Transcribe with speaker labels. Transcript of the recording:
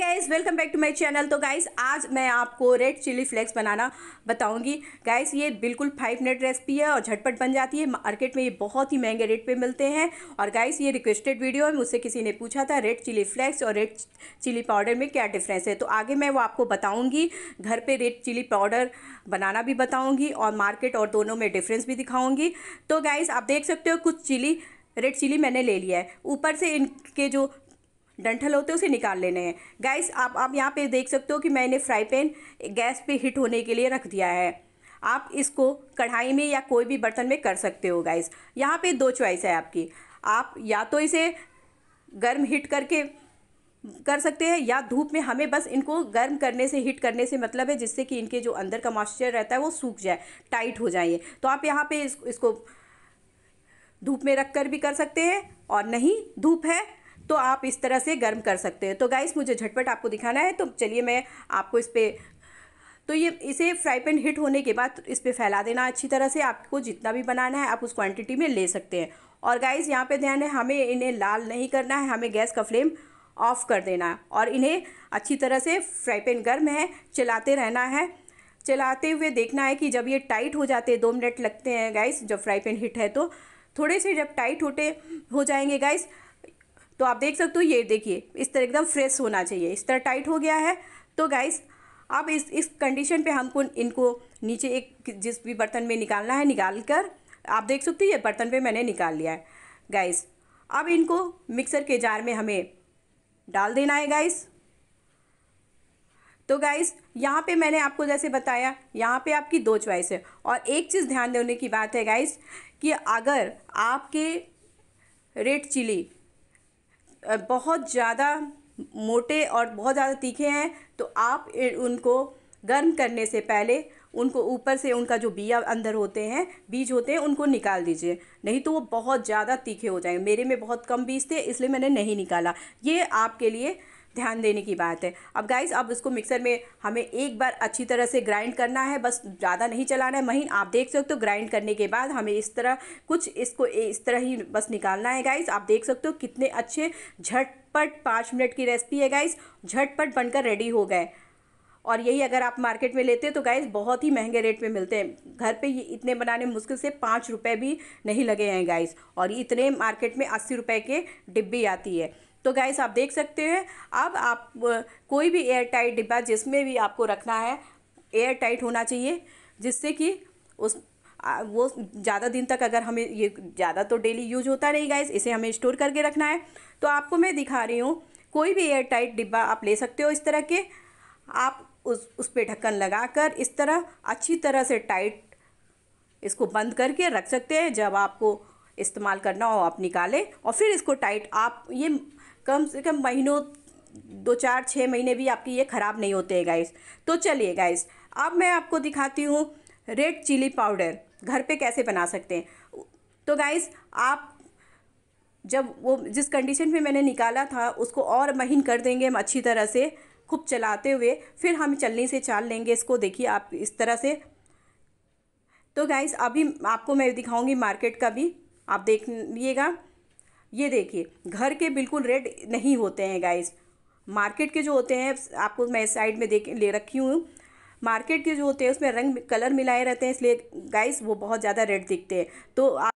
Speaker 1: hi guys welcome back to my channel तो guys आज मैं आपको रेड चिली फ्लेक्स बनाना बताऊंगी गाइस ये बिल्कुल फाइव मिनट रेसिपी है और झटपट बन जाती है मार्केट में ये बहुत ही महंगे रेट पे मिलते हैं और गाइस ये रिक्वेस्टेड वीडियो है मुझसे किसी ने पूछा था रेड चिली फ्लेक्स और रेड चिली पाउडर में क्या डिफरेंस है तो आगे मैं वो आपको बताऊँगी घर पर रेड चिली पाउडर बनाना भी बताऊँगी और मार्केट और दोनों में डिफरेंस भी दिखाऊँगी तो गाइज़ आप देख सकते हो कुछ चिली रेड चिली मैंने ले लिया है ऊपर से इनके जो डंठल होते हैं उसे निकाल लेने हैं गैस आप आप यहाँ पे देख सकते हो कि मैंने फ्राई पैन गैस पे हीट होने के लिए रख दिया है आप इसको कढ़ाई में या कोई भी बर्तन में कर सकते हो गैस यहाँ पे दो चॉइस है आपकी आप या तो इसे गर्म हीट करके कर सकते हैं या धूप में हमें बस इनको गर्म करने से हीट करने से मतलब है जिससे कि इनके जो अंदर का मॉइस्चर रहता है वो सूख जाए टाइट हो जाए तो आप यहाँ पर इस, इसको धूप में रख कर भी कर सकते हैं और नहीं धूप है तो आप इस तरह से गर्म कर सकते हैं तो गाइस मुझे झटपट आपको दिखाना है तो चलिए मैं आपको इस पर तो ये इसे फ्राई पैन हिट होने के बाद इस पर फैला देना अच्छी तरह से आपको जितना भी बनाना है आप उस क्वांटिटी में ले सकते हैं और गाइस यहाँ पे ध्यान है हमें इन्हें लाल नहीं करना है हमें गैस का फ्लेम ऑफ़ कर देना है और इन्हें अच्छी तरह से फ्राई पैन गर्म है चलाते रहना है चलाते हुए देखना है कि जब ये टाइट हो जाते हैं दो मिनट लगते हैं गाइस जब फ्राई पैन हिट है तो थोड़े से जब टाइट होते हो जाएंगे गाइस तो आप देख सकते हो ये देखिए इस तरह एकदम फ्रेश होना चाहिए इस तरह टाइट हो गया है तो गाइस अब इस इस कंडीशन पे हमको इनको नीचे एक जिस भी बर्तन में निकालना है निकाल कर आप देख सकते हो ये बर्तन पे मैंने निकाल लिया है गाइस अब इनको मिक्सर के जार में हमें डाल देना है गाइस तो गाइस यहाँ पे मैंने आपको जैसे बताया यहाँ पे आपकी दो च्वाइस है और एक चीज़ ध्यान देने की बात है गाइस कि अगर आपके रेड चिली बहुत ज़्यादा मोटे और बहुत ज़्यादा तीखे हैं तो आप उनको गर्म करने से पहले उनको ऊपर से उनका जो बिया अंदर होते हैं बीज होते हैं उनको निकाल दीजिए नहीं तो वो बहुत ज़्यादा तीखे हो जाएंगे मेरे में बहुत कम बीज थे इसलिए मैंने नहीं निकाला ये आपके लिए ध्यान देने की बात है अब गाइस अब इसको मिक्सर में हमें एक बार अच्छी तरह से ग्राइंड करना है बस ज़्यादा नहीं चलाना है महीन आप देख सकते हो ग्राइंड करने के बाद हमें इस तरह कुछ इसको इस तरह ही बस निकालना है गाइस आप देख सकते हो कितने अच्छे झटपट पाँच मिनट की रेसिपी है गाइस झटपट बनकर रेडी हो गए और यही अगर आप मार्केट में लेते हैं तो गाइज बहुत ही महंगे रेट में मिलते हैं घर पे ये इतने बनाने मुश्किल से पाँच रुपये भी नहीं लगे हैं गाइस और इतने मार्केट में अस्सी रुपये के डिब्बी आती है तो गैस आप देख सकते हैं अब आप कोई भी एयर टाइट डिब्बा जिसमें भी आपको रखना है एयर टाइट होना चाहिए जिससे कि उस वो ज़्यादा दिन तक अगर हमें ये ज़्यादा तो डेली यूज होता नहीं गैस इसे हमें स्टोर करके रखना है तो आपको मैं दिखा रही हूँ कोई भी एयर टाइट डिब्बा आप ले सकते हो इस तरह के आप उस उस पर ढक्कन लगाकर इस तरह अच्छी तरह से टाइट इसको बंद करके रख सकते हैं जब आपको इस्तेमाल करना हो आप निकालें और फिर इसको टाइट आप ये कम से कम महीनों दो चार छः महीने भी आपकी ये ख़राब नहीं होते हैं गाइस तो चलिए गाइस अब मैं आपको दिखाती हूँ रेड चिली पाउडर घर पे कैसे बना सकते हैं तो गाइस आप जब वो जिस कंडीशन में मैंने निकाला था उसको और महीन कर देंगे हम अच्छी तरह से खूब चलाते हुए फिर हम चलने से चाल लेंगे इसको देखिए आप इस तरह से तो गाइस अभी आपको मैं दिखाऊँगी मार्केट का भी आप देख लीजिएगा ये देखिए घर के बिल्कुल रेड नहीं होते हैं गाइस मार्केट के जो होते हैं आपको मैं साइड में देख ले रखी हूँ मार्केट के जो होते हैं उसमें रंग कलर मिलाए रहते हैं इसलिए गाइस वो बहुत ज़्यादा रेड दिखते हैं तो आप